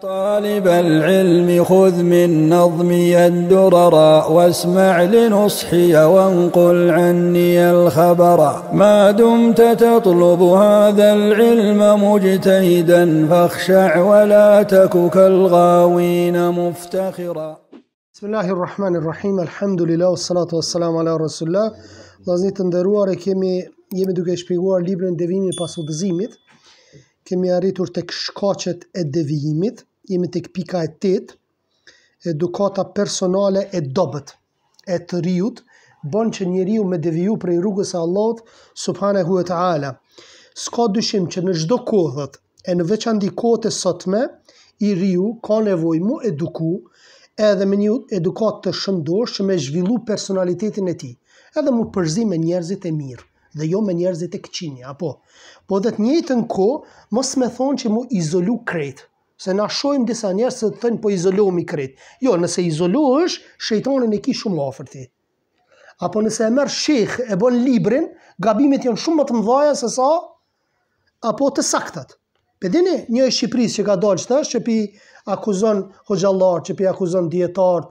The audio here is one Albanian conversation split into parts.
طالب العلم خذ من نظمي الدررا واسمع لنصحي وانقل عني الخبرا ما دمت تطلب هذا العلم مجتهدا فاخشع ولا تك كالغاوين مفتخرا بسم الله الرحمن الرحيم الحمد لله والصلاة والسلام على رسول الله لازم تندروا nderuar يمدوك kemi ليبرن duke باسو librin kemi arritur të këshkacet e devijimit, jemi të këpika e tit, edukata personale e dobet, e të riut, bon që një riu me deviju prej rrugës e allot, subhane huet e ala. Ska dyshim që në gjdo kohët, e në veçandi kohët e sotme, i riu ka nevoj mu eduku, edhe me një edukat të shëndosh që me zhvillu personalitetin e ti, edhe mu përzi me njerëzit e mirë dhe jo me njerëzit e këqinja, apo. Po dhe të njëjtën ko, mos me thonë që mu izolu kretë, se na shojmë disa njerës të thënë po izolu mi kretë. Jo, nëse izolu është, shëjtonin e ki shumë ofërti. Apo nëse e merë shekhe e bon librin, gabimit janë shumë më të mdhaja se sa, apo të saktat. dini, një e Shqipëris që ka dalë që të është, që pi akuzon hoxallar, që pi akuzon dietar,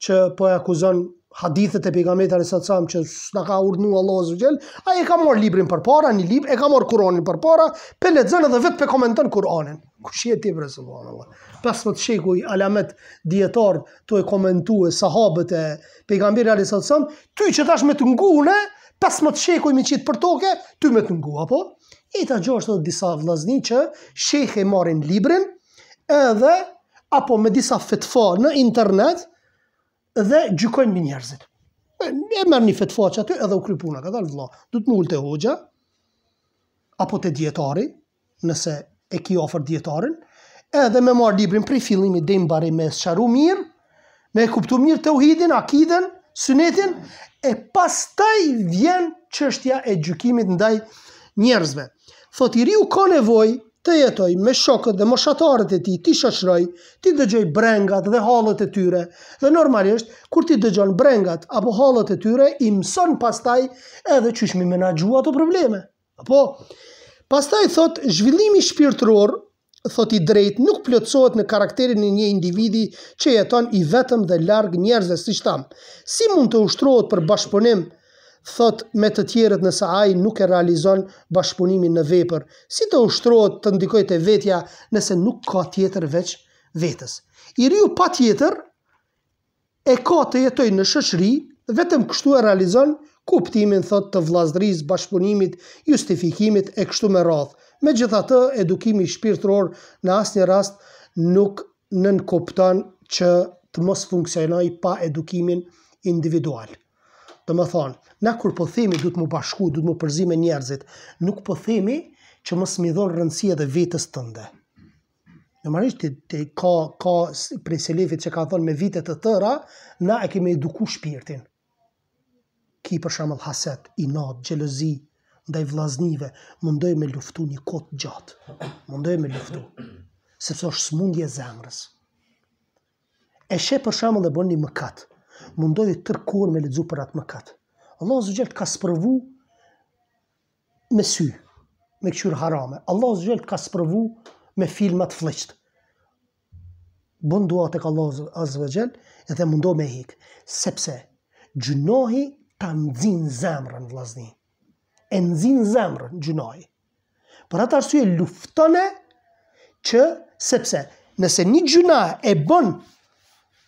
që po akuzon hadithet e pejgamberit sallallahu alajhi wasallam që s'na ka urdhëruar Allahu subhanahu wa ai e ka marr librin përpara, një libër e ka marr Kur'anin përpara, pe lexon edhe vetë pe komenton Kur'anin. Ku shihet ti për zotullah Pas sot shiku i alamet dietar tu e komentuë sahabët e pejgamberit sallallahu alajhi wasallam, ty që tash me të ngulë, pas sot shekuj i miçit për toke, ty me të ngu apo? E ta gjosh edhe disa vllaznin që shehë marrin librin edhe apo me disa fetfa në internet, dhe gjykojnë me njerëzit. E merë një fetfa që aty edhe u krypuna, ka dalë vla. Du të mullë të hoxha, apo të djetari, nëse e ki ofër djetarin, edhe me marë librin prej fillimi dhe më bari me sharu mirë, me kuptu mirë të uhidin, akiden, sunetin, e pas taj vjen qështja e gjykimit ndaj njerëzve. Thot i u ka nevoj të jetoj me shokët dhe moshatarët e ti, ti shashroj, ti dëgjoj brengat dhe halët e tyre. Dhe normalisht, kur ti dëgjon brengat apo halët e tyre, i mëson pastaj edhe që shmi menagju ato probleme. Apo, pastaj thot, zhvillimi shpirtëror, thot i drejt, nuk plëtsohet në karakterin e një individi që jeton i vetëm dhe largë njerëzës, si shtam. Si mund të ushtrohet për bashkëpunim, thot me të tjerët nëse ai nuk e realizon bashkëpunimin në vepër. Si të ushtrohet të ndikojë te vetja nëse nuk ka tjetër veç vetës. I riu pa tjetër e ka të jetoj në shëshri, vetëm kështu e realizon kuptimin thot të vlazdris, bashkëpunimit, justifikimit e kështu me radhë. Me gjitha të edukimi shpirtëror në asnjë rast nuk nënkupton që të mos funksionoj pa edukimin individual. Të më thonë, na kur po themi du të më bashku, du të më përzi me njerëzit, nuk po themi që më smidhon rëndësia dhe vitës tënde. Në marisht të ka, ka prej që ka thonë me vitet të tëra, na e kemi eduku shpirtin. Ki për shamëll haset, inat, gjelëzi, ndaj vlaznive, mundoj me luftu një kotë gjatë. Mundoj me luftu. Sepse është smundje zemrës. E shë për shamëll e bërë një mëkatë mundohi të tërkohën me lexu për atë mëkat. Allahu zgjël ka sprovu me sy, me këshur harame. Allahu zgjël ka sprovu me filma të Bën Bondua tek Allahu azza xhel, edhe mundo me hik, sepse gjunohi ta nxin zemrën vllazni. E nxin zemrën gjunohi. Për atë arsye luftone që sepse nëse një gjuna e bën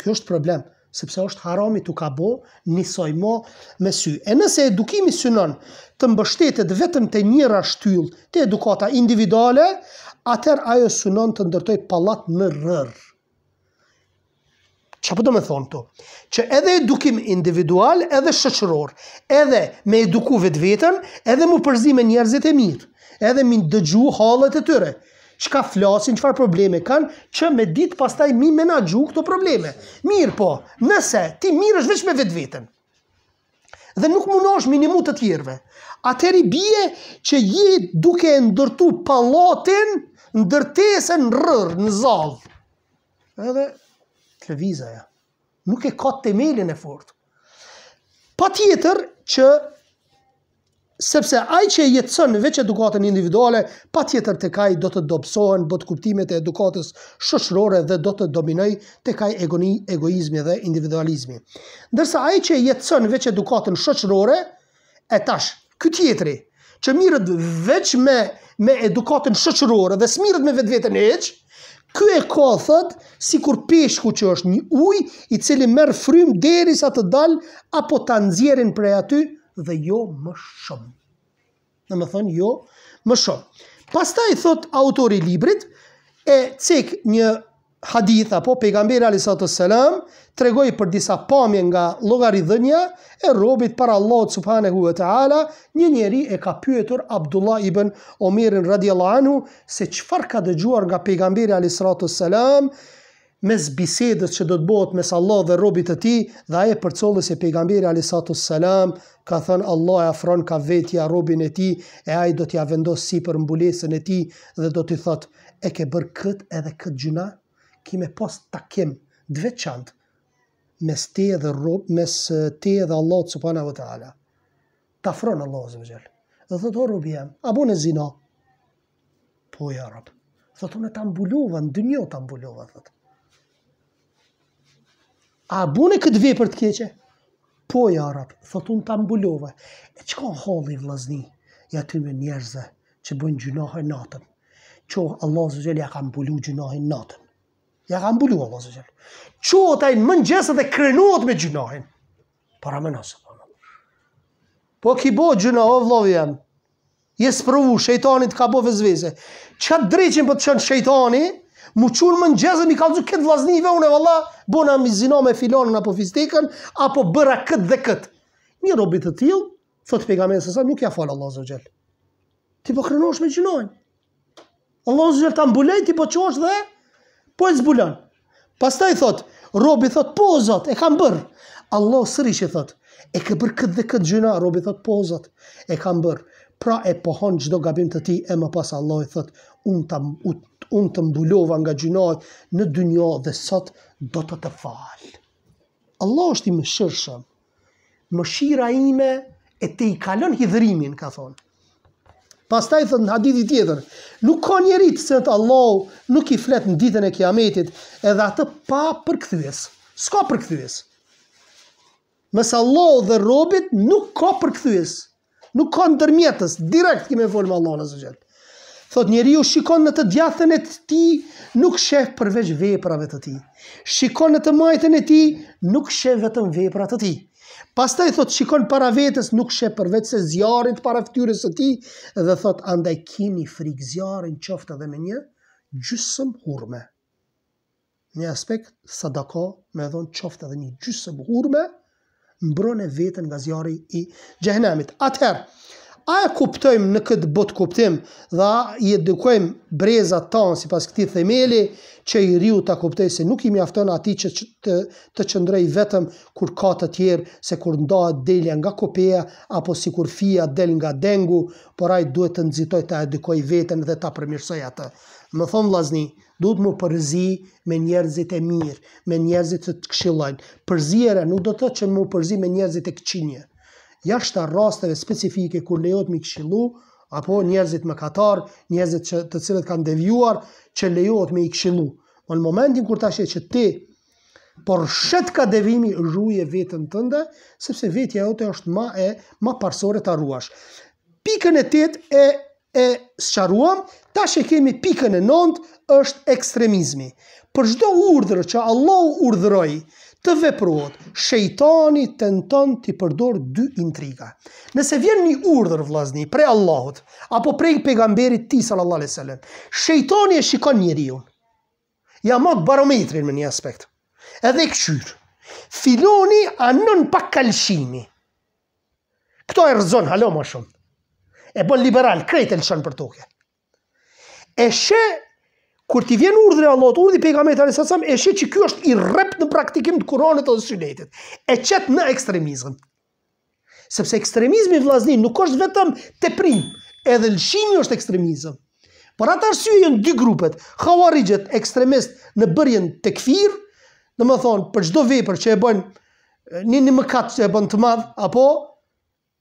Kjo është problem, sepse është harami të ka bo, njësoj me sy. E nëse edukimi synon të mbështetet vetëm të njëra shtyll të edukata individuale, atër ajo synon të ndërtoj palat më rërë. Që përdo po me thonë të? Që edhe edukim individual, edhe shëqëror, edhe me eduku vetë vetën, edhe mu përzime njerëzit e mirë, edhe mi dëgju halët e tyre, qka flasin, qfar probleme kanë, që me ditë pastaj mi menagju këto probleme. Mirë po, nëse ti mirë është veç me vetë vetën, dhe nuk munosh minimu të tjerve, atër i bje që je duke ndërtu palatin, ndërtesën rërë në zavë. Edhe, të vizaja, nuk e ka temelin e fortë. Pa tjetër që sepse ai që jetson veç edukatën individuale, pa tjetër të kaj do të dobësohen bot kuptimet e edukatës shoqërore dhe do të dominoj të kaj egoni, egoizmi dhe individualizmi. Ndërsa ai që jetson veç edukatën shoqërore, e tash, këtë tjetëri, që mirët veç me, me edukatën shoqërore dhe smirët me vetë vetën eqë, Ky e ka thot si kur peshku që është një uj i cili merr frym deri sa të dal apo ta nxjerrin prej aty dhe jo më shumë. Në më thënë jo më shumë. Pasta i thot autori librit, e cek një hadith apo pejgamberi alisatu selam, tregoj për disa pamje nga logaridhënja e robit para Allah subhanahu wa ta'ala, një njeri e ka pyetur Abdullah ibn Omerin radiallahu anhu, se qëfar ka dëgjuar nga pejgamberi alisatu selam, mes bisedës që do të bëhet mes Allah dhe robit të ti, dhe aje përcollës e pejgamberi alisatu selam, ka thënë Allah e afron ka vetja robin e ti, e aje do t'ja vendosë si për mbulesën e ti, dhe do t'i thotë, e ke bërë këtë edhe këtë gjuna, ki me pas takim dve qantë, mes te dhe rob, mes te dhe Allah të supana vëtë ala. Ta afron Allah zë më Dhe thotë, o robi jem, a bu në zina? Po, ja, robë. thotë, unë të mbuluva, në dynjo të mbuluva, thëtë. A bune këtë vej për të keqe? Po, ja, rap, thot unë të ambullove. E që ka holli vlazni, ja ty me njerëzë që bëjnë gjunahë e natën? Qo, Allah zë gjelë, ja ka mbulu gjunahë e natën. Ja ka mbulu, Allah zë gjelë. Qo, taj në mëngjesë dhe krenuot me gjunahë Para me nëse, po, Po, ki bo gjunahë, o vlovi jam. jesë përvu, shëjtanit ka bo vëzveze. Qa dreqin për të qënë shëjtani mu qurë më njëzë, mi kalëzu këtë unë une valla, bona mi zino me filonën apo fistikën, apo bëra këtë dhe këtë. Një robit të tjilë, thotë pegamenës e sa, nuk ja falë Allah Zogjel. Ti po krenosh me gjinojnë. Allah Zogjel të ambulej, ti po qosh dhe, po e zbulan. Pas ta i thotë, robi thotë, po zotë, e kam bërë. Allah sëri që thotë, e ke bërë këtë dhe këtë gjina, robi thotë, po zotë, e kam bërë. Pra e pohon gjdo gabim të ti, e më pas Allah i thotë, unë të unë të mbulova nga gjunat në dynjo dhe sot do të të fal. Allah është i më shërshëm, më shira ime e te i kalon hidrimin, ka thonë. Pas ta i thëtë në hadithi tjetër, nuk ka njerit se të Allah nuk i fletë në ditën e kiametit edhe atë pa për këthyes. Ska për këthyes. Mësë Allah dhe robit nuk ka për këthyes. Nuk ka në tërmjetës, direkt kime folë Allah në zë gjelë. Thot njeri u shikon në të djathën e tij, ti, nuk sheh përveç veprave të ti. Shikon në të majten e ti, nuk sheh vetëm veprat të ti. Pastaj thot shikon para vetës, nuk sheh përveç se zjarin të para fytyrës të ti, dhe thot andaj kini frik zjarin qofta dhe me një, gjysëm hurme. Një aspekt, sadako me dhon qofta dhe një gjysëm hurme, mbron e vetën nga zjarin i xhehenamit. Atëherë, a e kuptojmë në këtë botë kuptim dhe a i edukojmë brezat tonë si pas këti themeli që i riu të kuptoj se nuk i mjafton ati që të, të qëndrej vetëm kur ka të tjerë se kur ndohet delja nga kopeja apo si kur fia del nga dengu por a i duhet të nëzitoj të edukoj vetën dhe të përmirsoj atë. Më thonë vlazni, duhet më përzi me njerëzit e mirë, me njerëzit të të këshillojnë. Përzire nuk do të që më përzi me njerëzit e këqinje jashtë rasteve specifike kur lejohet me këshillu apo njerëzit më katar, njerëzit që të cilët kanë devjuar që lejohet me këshillu. Në momentin kur tash që ti por shet ka devimi rruje vetën tënde, sepse vetja jote është më e më parsorë ta ruash. Pikën e 8 e e sqaruam, tash e kemi pikën e 9 është ekstremizmi. Për çdo urdhër që Allahu urdhëroi, të veprohet, shejtani tenton të përdor dy intriga. Nëse vjen një urdhër vllazni prej Allahut apo prej pejgamberit ti sallallahu alejhi wasallam, shejtani e shikon njeriu. Ja mot barometrin në një aspekt. Edhe kçyr. Filoni nën pa kalshimi. Kto e rëzon, halo më shumë. E bën liberal, kretë lëshon për tokë. E shë kur ti vjen urdhri Allahut, urdhri pejgamberit alayhis salam, e shet që ky është i rrept në praktikim të Kuranit ose Sunetit. E çet në ekstremizëm. Sepse ekstremizmi i vllaznin nuk është vetëm teprim, edhe lëshimi është ekstremizëm. Por ata arsye janë dy grupet, Hawarijet ekstremist në bërjen tekfir, do të thonë për çdo vepër që e bën një një mëkat që e bën të madh apo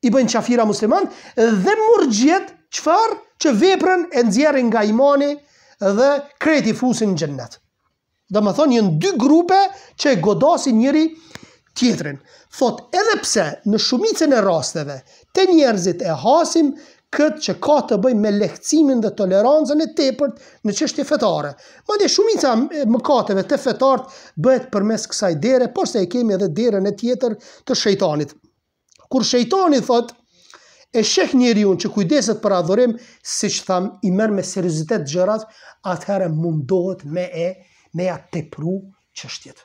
i bën qafira musliman dhe murxhet çfarë që veprën e nxjerrin nga imani, dhe kreti fusin në gjennet. Dhe më thonë, jenë dy grupe që godasin njëri tjetrin. Thot, edhe pse në shumicën e rasteve, të njerëzit e hasim këtë që ka të bëj me lehtësimin dhe tolerancën e tepërt në çështje fetare. Madje dhe shumica mëkateve të fetartë bëhet përmes kësaj dere, por se e kemi edhe dere në tjetër të shejtanit. Kur shejtanit thot, e shek njeri unë që kujdeset për adhurim, si që tham, i merë me serizitet gjërat, atëherë mundohet me e, me ja tepru qështjet.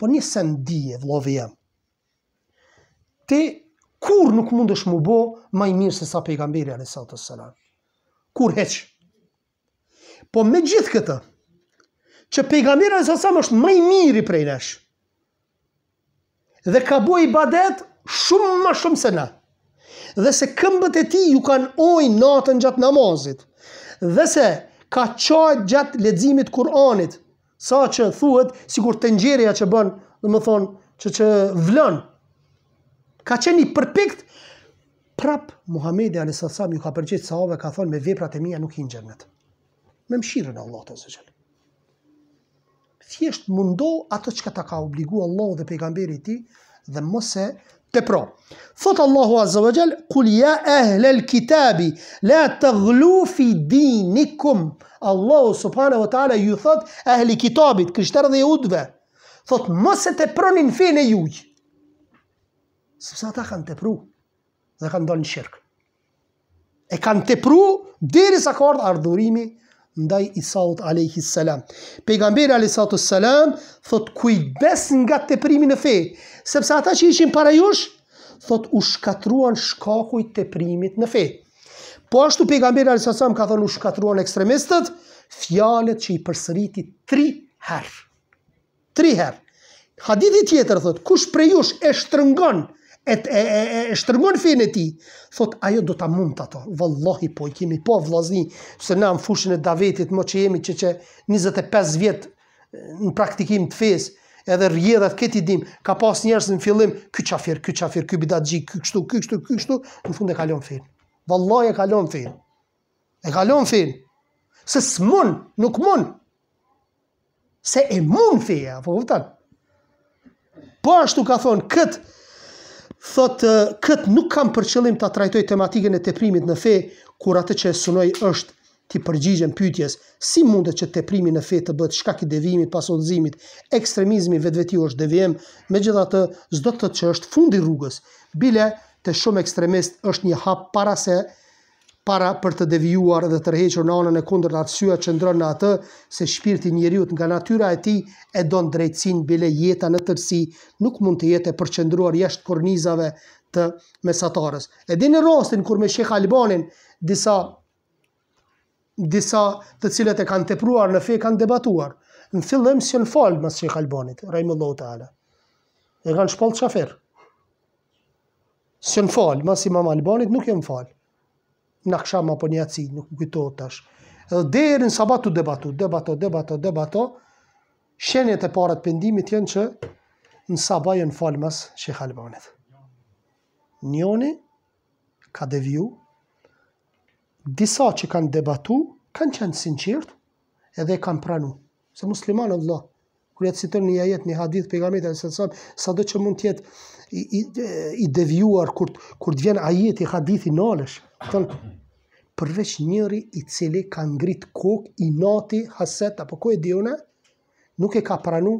Por një e vlovi jam, ti kur nuk mund është mu bo, ma i mirë se sa pejgamberi, ale sa të Kur heq. Po me gjithë këtë, që pejgamberi, ale sa sa është ma i mirë prej nesh, dhe ka bo i badet, shumë ma shumë se na dhe se këmbët e ti ju kanë ojnë natën gjatë namazit, dhe se ka qajt gjatë ledzimit Kur'anit, sa që thuhet, si kur të njëreja që bënë, dhe më thonë, që që vlën, ka qenë i përpikt, prap, Muhammedi A.S. ju ka përgjit sa ove ka thonë me veprat e mija nuk i në gjernet. Me më shirën e Allah të zë Thjesht mundoh atë që ka ta ka obligu Allah dhe pejgamberi ti dhe mëse Të pro, thotë Allahu Azzavajal, kul ja ehlel kitabi, la të fi dinikum. Allahu Subhane wa Ta'ala ju thotë ehli kitabit, kështar dhe judve, thotë mëse të pronin fin e juj. Sëpësa ta kanë të pru dhe kanë dolin shirkë. E kanë të pru diri sa kordë ardhurimi, ndaj Isaut alayhi salam. Pejgamberi alayhi salam thot kujdes nga teprimi në fe, sepse ata që ishin para jush thot u shkatruan shkaku i teprimit në fe. Po ashtu pejgamberi alayhi salam ka thon u shkatruan ekstremistët fjalët që i përsëriti 3 herë. 3 herë. Hadithi tjetër thot kush prej jush e shtrëngon e shtërmon finë e ti. Thot, ajo do të mund të ato. Vëllohi, po, i kemi po vlazni, se na në fushën e davetit, mo që jemi që që 25 vjetë në praktikim të fesë, edhe rjedhat këtë i dim, ka pas njerës në fillim, këtë qafir, këtë qafir, këtë bidat gjikë, këtë shtu, këtë shtu, këtë në fund e kalon fin. Vëllohi e kalon fin. E kalon fin. Se s'mun, nuk mun. Se e mun finë, po, po, ashtu ka të të thotë, këtë nuk kam për qëllim të trajtoj tematikën e teprimit në fe, kur atë që e sunoj është të përgjigjen pytjes, si mundet që teprimi në fe të bët, shkaki devimit, pasodzimit, ekstremizmi, veti është devim, me gjitha të zdo të që është fundi rrugës, bile të shumë ekstremist është një hap para se para për të devijuar dhe të rrehequr në anën e kundërt arsyeja që ndron në atë se shpirti i njeriu nga natyra e tij e don drejtësinë bile jeta në tërësi, nuk mund të jetë e përqendruar jashtë kornizave të mesatarës. E në rastin kur me Sheikh Albanin disa disa të cilët e kanë tepruar në fe kanë debatuar. Në fillim si në fal me Sheikh Albanit, rahimullahu taala. E kanë shpallë çafer. Si në fal, mas Imam Albanit nuk jam fal në kësham apo një atësi, nuk kujto tash. edhe deri në sabatu debatu, debato, debato, debato, shenjet e parat të pendimit janë që në sabaj janë falmas që i Njoni ka deviju, disa që kanë debatu, kanë qenë sinqirt, edhe kanë pranu. Se muslimanë Allah, kur ja citon një ajet një hadith pejgamberit sallallahu alajhi wasallam sado që mund të jetë i, i, i kur kur të vjen ajeti hadithi nalesh thon përveç njëri i cili ka ngrit kok i noti haset apo ku e diunë nuk e ka pranu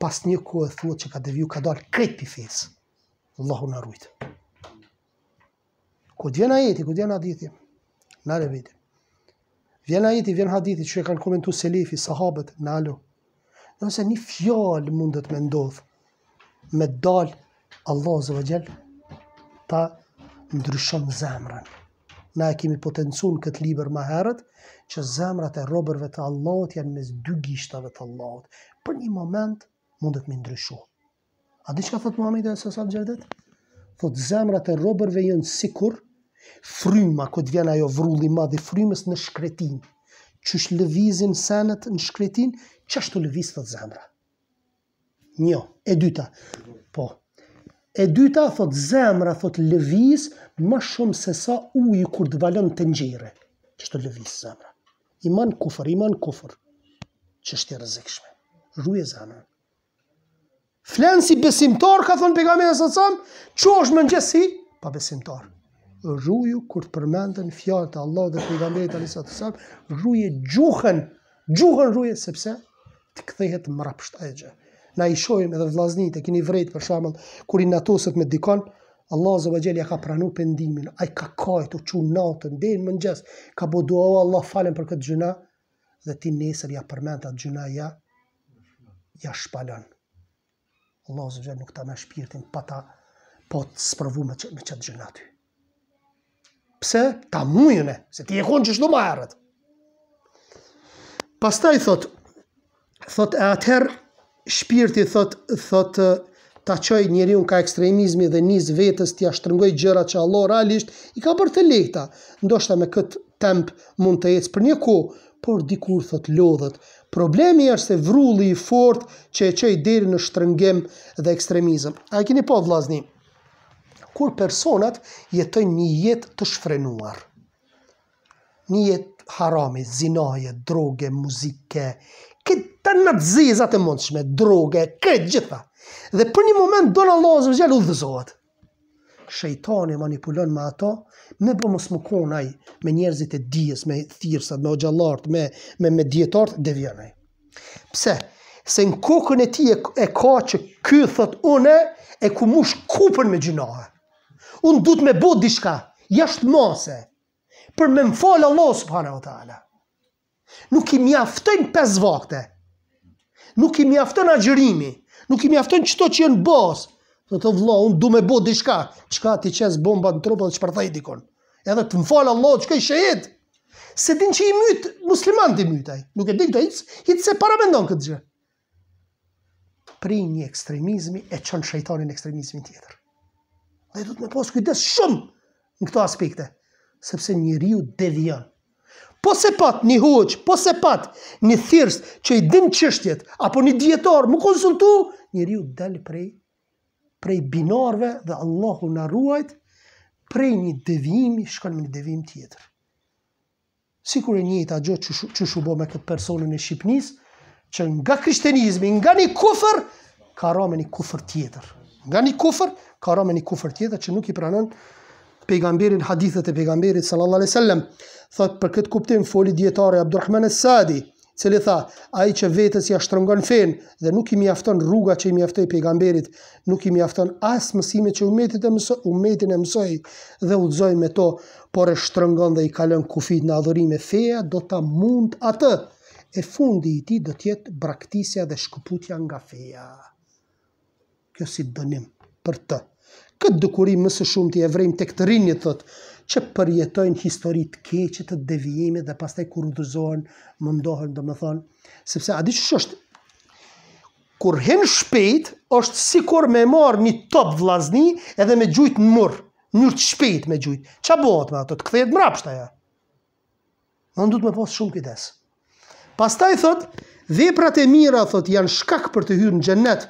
pas një kohë thuhet që ka devju ka dal krejt pi fes Allahu na ruajt ku të ajeti ku të vjen hadithi nalë vetë Vjen ajeti, vjen hadithi që e kanë komentu selefi, sahabët, na alo dhe nëse një fjallë mundet me ndodhë, me dalë Allah zë vëgjel, ta ndryshon zemrën. Na e kemi potencun këtë liber ma herët, që zemrët e robërve të Allahot janë mes dy gishtave të Allahot. Për një moment mundet me ndryshu. A di që ka thot Muhammed e Sësat Gjerdet? Thot zemrët e robërve jënë sikur, fryma, këtë vjen ajo vrulli madhi frymës në shkretinë që është lëvizin senet në shkretin, që është të lëviz të të zemra. Njo, e dyta. Po, e dyta, thot zemra, thot lëviz, ma shumë se sa ujë kur të valon të njëre, që është të lëviz zemra. Iman kufër, iman kufër, që është të rëzikshme. Rruje zemra. Flenë si besimtar, ka thonë pegamene së të samë, që është më në gjësi, pa besimtarë rruju kur të përmendën fjalët e Allahut dhe pejgamberit Ali sa të sa rruje gjuhën gjuhën rruje sepse të kthehet mbrapsht ajo gjë na i shohim edhe vllaznit e keni vret për shembull kur i natoset me dikon Allah zë ja ka pranu pëndimin, a i ka kajt, u qunë natën, dhe në mëngjes, ka bodua o Allah falen për këtë gjuna, dhe ti nesër ja përmend atë gjuna ja, ja shpalan. Allah zë nuk ta me shpirtin, pa ta, pa po të sprovu me, me qëtë Pse? Ta mujën e, se ti e konë që shdo ma erët. Pastaj thot, thot e atëher shpirti thot, thot ta qoj njeri unë ka ekstremizmi dhe njës vetës t'ja shtërngoj gjëra që Allah realisht i ka për të lehta, ndoshta me këtë temp mund të jetës për një ko, por dikur thot lodhët. Problemi është se vrulli i fort që e qoj deri në shtërngim dhe ekstremizm. A e kini po vlazni? kur personat jetojnë një jetë të shfrenuar. Një jetë harami, zinaje, droge, muzike, këtë të nëtëzizat e mundshme, droge, këtë gjitha. Dhe për një moment, do në lozëm zhjel u dhëzohet. Shejtoni manipulon me ato, me për po më smukonaj me njerëzit e dijes, me thyrësat, me ogjallart, me, me, me djetart, dhe vjenaj. Pse? Se në kokën e ti e, e ka që këthët une, e ku mush kupën me gjinohet unë du të me di shka, jashtë mose, për me më falë Allah subhanahu wa ta'ala. Nuk i mjaftën 5 vakte, nuk i mjaftën agjërimi, nuk i mjaftën qëto që jenë bosë, Në të vla, unë du me bo dishka, qka ti qes bomba në trupë dhe që përthaj dikon. Edhe të më falë Allah, qka i shëhet. Se din që i mytë, musliman të i mytaj. Nuk e dikë të hitë, hitë se para mendon këtë gjë. Pri një ekstremizmi e qënë shëjtonin ekstremizmin tjetër. Ai do me më kujdes shumë në këto aspekte, sepse njeriu devion. Po se pat një huaj, po se pat një thirst që i din çështjet apo një dietor, më konsulto, njeriu dal prej prej binarve dhe Allahu na ruajt prej një devijimi, shkon në një devijim tjetër. Sikur e njëjta gjë që që shu bë me këtë personin e Shqipnis, që nga krishtenizmi, nga një kufër, ka rëmë një kufër tjetër nga një kufër, ka ra një kufër tjetër që nuk i pranon pejgamberin hadithet e pejgamberit sallallahu alaihi wasallam. Thot për këtë kuptim foli Abdurrahman Abdulrahman Sadi, cili tha, ai që vetës ia shtrëngon fen dhe nuk i mjafton rruga që i mjaftoi pejgamberit, nuk i mjafton as mësimet që umetit e mësoi, umetin e mësoi dhe udhzoi me to, por e shtrëngon dhe i kalon kufit në adhurim e feja, do ta mund atë. E fundi i tij do të jetë braktisja dhe shkuputja nga feja kjo si dënim për të. Këtë dukuri së shumë të evrejmë të këtë rinjë të që përjetojnë histori të keqit të devijimit dhe pas taj kur u më ndohen dhe më thonë, sepse adi që shështë, kur hen shpejt, është si kur me marë një top vlazni edhe me gjujt në mërë, njërë të shpejt me gjujt, që a me ato të këthejt mrapsht aja. Në ndu të me posë shumë kujdes. Pas taj thot, dhe prate mira thot, janë shkak për të hyrë në gjennet,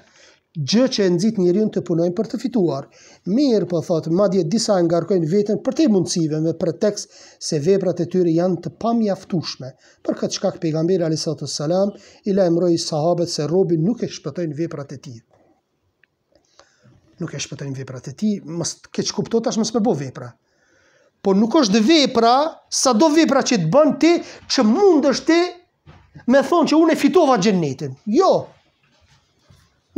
gjë që e nxit njeriu të punojnë për të fituar. Mirë, po thot, madje disa e ngarkojnë veten për të mundësive me pretekst se veprat e tyre janë të pamjaftueshme. Për këtë shkak pejgamberi Ali sallallahu alajhi wasallam i lajmëroi sahabët se robi nuk e shpëtojnë veprat e tij. Nuk e shpëtojnë veprat e tij, mos keç kuptot tash mos më bëu vepra. Po nuk është dhe vepra, sa do vepra që të bënë ti, që mund është ti me thonë që unë e fitova gjennetin. Jo,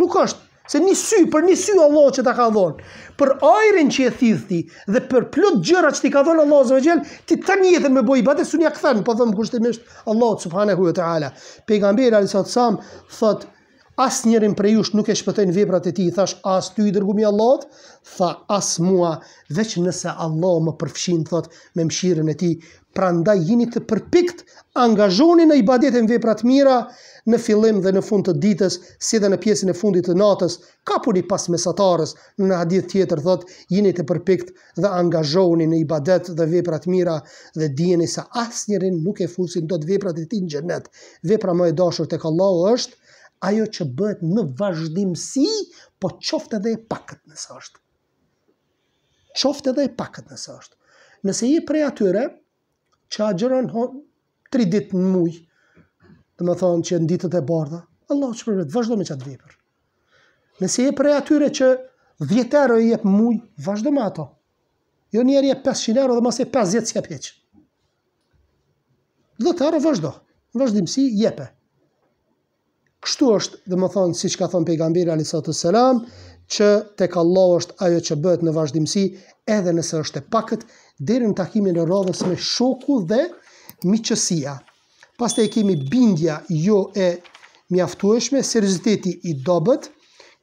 Nuk është. Se një sy, për një sy Allah që ta ka dhonë, për ajrin që e thithi dhe për plot gjëra që ti ka dhonë Allah zëve gjelë, ti të njëtën me boj, bate s'u një akëthen, po thëmë kushtimisht Allah, subhane hujë të ala. Pegamberi Alisat Sam, thot, as njërin për jush nuk e shpëtojnë veprat e ti, thash, as ty i dërgumi Allah, tha, as mua, veç nëse Allah më përfshin, thot, me mshirën e ti, pra ndaj jini të përpikt, angazhoni në i badet e në veprat mira, në fillim dhe në fund të ditës, si dhe në pjesën e fundit të natës, ka për i pas mesatarës, në në hadith tjetër thot, jini të përpikt dhe angazhoni në ibadet dhe veprat mira dhe djeni sa asë njërin nuk e fusin do të veprat e ti në gjenet. Vepra më e dashur të kallahu është ajo që bëhet në vazhdimësi, po qofte dhe e pakët nësë është. Qofte dhe e pakët nësë është. Nëse i prej atyre, që 3 ditë në mujë, dhe më thonë që në ditët e bardha, Allah që përbët, vazhdo me qatë vipër. Nësi e prej atyre që dhjetërë e jep muj, vazhdo me ato. Jo njerë jep 500 euro dhe mase 50 si ka pjeqë. Dhe të arë vazhdo, në vazhdimësi jepe. Kështu është dhe më thonë, si që ka thonë pejgambirë a.s që tek Allah është ajo që bëhet në vazhdimësi, edhe nëse është e pakët, dherën takimin e rodhës me shoku dhe miqësia pas të e kemi bindja jo e mjaftueshme, seriziteti i dobet,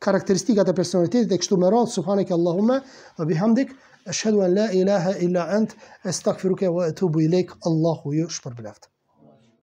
karakteristikat e personalitetit e kështu më radhë, subhanike Allahume, dhe bihamdik, është hedu la ilaha illa ent, e stakfiruke, e të bujlek, Allahu ju shpërbleftë.